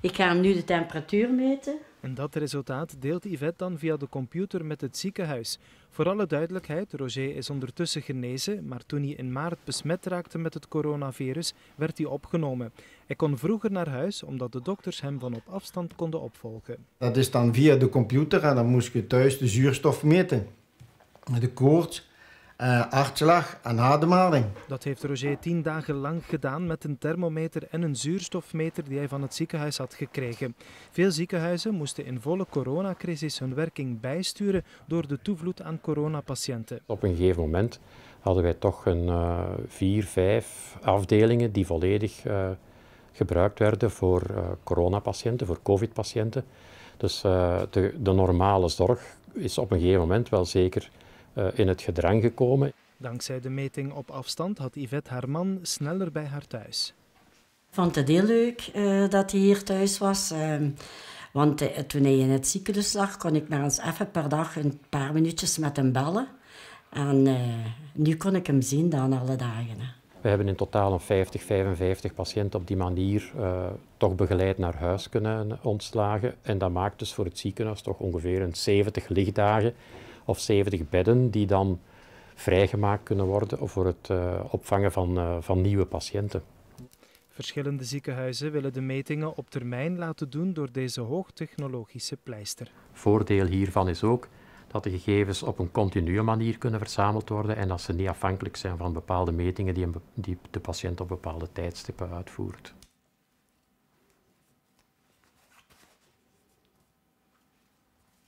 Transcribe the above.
Ik ga hem nu de temperatuur meten. En dat resultaat deelt Yvette dan via de computer met het ziekenhuis. Voor alle duidelijkheid, Roger is ondertussen genezen, maar toen hij in maart besmet raakte met het coronavirus, werd hij opgenomen. Hij kon vroeger naar huis, omdat de dokters hem van op afstand konden opvolgen. Dat is dan via de computer en dan moest je thuis de zuurstof meten. De koorts uh, hartslag en ademhaling. Dat heeft Roger tien dagen lang gedaan met een thermometer en een zuurstofmeter die hij van het ziekenhuis had gekregen. Veel ziekenhuizen moesten in volle coronacrisis hun werking bijsturen door de toevloed aan coronapatiënten. Op een gegeven moment hadden wij toch een uh, vier, vijf afdelingen die volledig eh, gebruikt werden voor coronapatiënten, voor covid-patiënten. Dus de, de normale zorg is op een gegeven moment wel zeker eh, in het gedrang gekomen. Dankzij de meting op afstand had Yvette haar man sneller bij haar thuis. Ik vond het heel leuk eh, dat hij hier thuis was. Ehm, want eh, toen hij in het ziekenhuis lag, kon ik maar eens even per dag een paar minuutjes met hem bellen. En nu kon ik hem zien dan alle dagen. We hebben in totaal een 50, 55 patiënten op die manier toch begeleid naar huis kunnen ontslagen. En dat maakt dus voor het ziekenhuis toch ongeveer een 70 lichtdagen of 70 bedden die dan vrijgemaakt kunnen worden voor het eh, opvangen van, eh, van nieuwe patiënten. Verschillende ziekenhuizen willen de metingen op termijn laten doen door deze hoogtechnologische pleister. Voordeel hiervan is ook dat de gegevens op een continue manier kunnen verzameld worden en dat ze niet afhankelijk zijn van bepaalde metingen die, een, die de patiënt op bepaalde tijdstippen uitvoert.